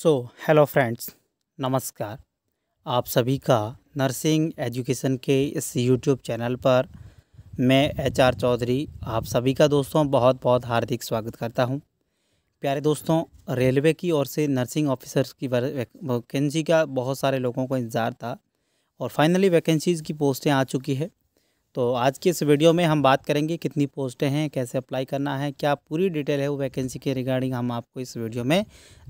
so hello friends नमस्कार आप सभी का नर्सिंग एजुकेशन के इस यूट्यूब चैनल पर मैं एच आर चौधरी आप सभी का दोस्तों बहुत बहुत हार्दिक स्वागत करता हूं प्यारे दोस्तों रेलवे की ओर से नर्सिंग ऑफिसर्स की वैकेंसी का बहुत सारे लोगों को इंतज़ार था और फाइनली वैकेंसीज़ की पोस्टें आ चुकी है तो आज की इस वीडियो में हम बात करेंगे कितनी पोस्टें हैं कैसे अप्लाई करना है क्या पूरी डिटेल है वो वैकेंसी के रिगार्डिंग हम आपको इस वीडियो में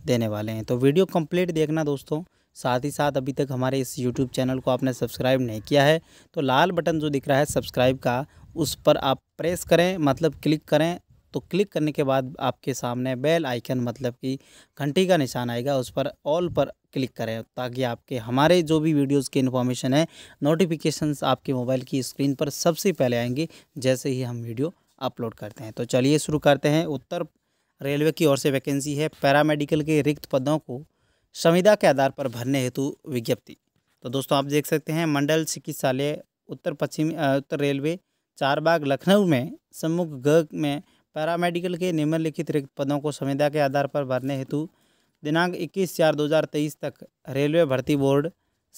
देने वाले हैं तो वीडियो कंप्लीट देखना दोस्तों साथ ही साथ अभी तक हमारे इस यूट्यूब चैनल को आपने सब्सक्राइब नहीं किया है तो लाल बटन जो दिख रहा है सब्सक्राइब का उस पर आप प्रेस करें मतलब क्लिक करें तो क्लिक करने के बाद आपके सामने बेल आइकन मतलब कि घंटी का निशान आएगा उस पर ऑल पर क्लिक करें ताकि आपके हमारे जो भी वीडियोस के इन्फॉर्मेशन है नोटिफिकेशंस आपके मोबाइल की स्क्रीन पर सबसे पहले आएंगे जैसे ही हम वीडियो अपलोड करते हैं तो चलिए शुरू करते हैं उत्तर रेलवे की ओर से वैकेंसी है पैरामेडिकल के रिक्त पदों को संविदा के आधार पर भरने हेतु विज्ञप्ति तो दोस्तों आप देख सकते हैं मंडल चिकित्सालय उत्तर पश्चिम उत्तर रेलवे चारबाग लखनऊ में सम्मुख ग में पैरामेडिकल के निम्नलिखित रिक्त पदों को संविदा के आधार पर भरने हेतु दिनांक 21 चार 2023 तक रेलवे भर्ती बोर्ड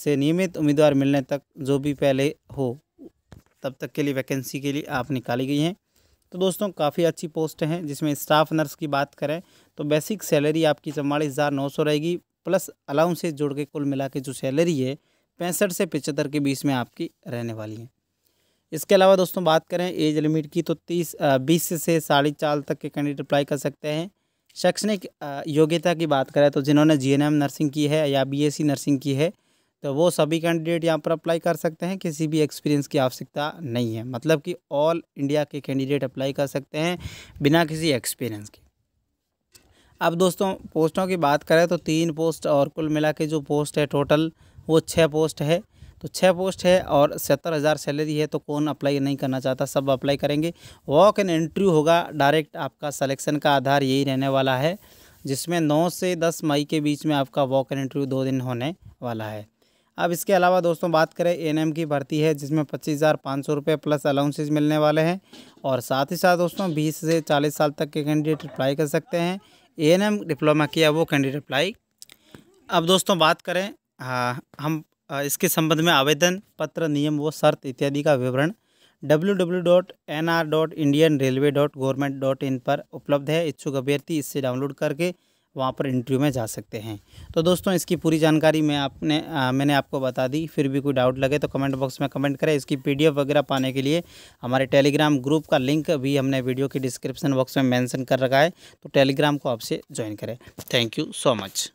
से नियमित उम्मीदवार मिलने तक जो भी पहले हो तब तक के लिए वैकेंसी के लिए आप निकाली गई हैं तो दोस्तों काफ़ी अच्छी पोस्ट हैं जिसमें स्टाफ नर्स की बात करें तो बेसिक सैलरी आपकी चवालीस हज़ार नौ सौ रहेगी प्लस अलाउंस से जोड़ के कुल मिला के जो सैलरी है पैंसठ से पिचहत्तर के बीच में आपकी रहने वाली है इसके अलावा दोस्तों बात करें एज लिमिट की तो तीस बीस से साढ़े चार तक के कैंडिडेट अप्लाई कर सकते हैं शैक्षणिक योग्यता की बात करें तो जिन्होंने जीएनएम नर्सिंग की है या बीएससी नर्सिंग e की है तो वो सभी कैंडिडेट यहाँ पर अप्लाई कर सकते हैं किसी भी एक्सपीरियंस की आवश्यकता नहीं है मतलब कि ऑल इंडिया के कैंडिडेट अप्लाई कर सकते हैं बिना किसी एक्सपीरियंस के अब दोस्तों पोस्टों की बात करें तो तीन पोस्ट और कुल मिला के जो पोस्ट है टोटल वो छः पोस्ट है तो छः पोस्ट है और सत्तर हज़ार सैलरी है तो कौन अप्लाई नहीं करना चाहता सब अप्लाई करेंगे वॉक एंड एंट्री होगा डायरेक्ट आपका सलेक्शन का आधार यही रहने वाला है जिसमें नौ से दस मई के बीच में आपका वॉक एंड इंटरव्यू दो दिन होने वाला है अब इसके अलावा दोस्तों बात करें एन की भर्ती है जिसमें पच्चीस हज़ार पाँच सौ रुपये प्लस अलाउंसेज मिलने वाले हैं और साथ ही साथ दोस्तों बीस से चालीस साल तक के कैंडिडेट अप्लाई कर सकते हैं ए डिप्लोमा किया वो कैंडिडेट अप्लाई अब दोस्तों बात करें हाँ हम इसके संबंध में आवेदन पत्र नियम व शर्त इत्यादि का विवरण W W dot N R dot Indian railway dot government dot in पर उपलब्ध है इच्छुक अभ्यर्थी इससे डाउनलोड करके वहाँ पर इंटरव्यू में जा सकते हैं तो दोस्तों इसकी पूरी जानकारी मैं आपने आ, मैंने आपको बता दी फिर भी कोई डाउट लगे तो कमेंट बॉक्स में कमेंट करें इसकी पीडीएफ वगैरह पाने के लिए हमारे टेलीग्राम ग्रुप का लिंक भी हमने वीडियो के डिस्क्रिप्शन बॉक्स में मेंशन कर रखा है तो टेलीग्राम को आपसे ज्वाइन करें थैंक यू सो मच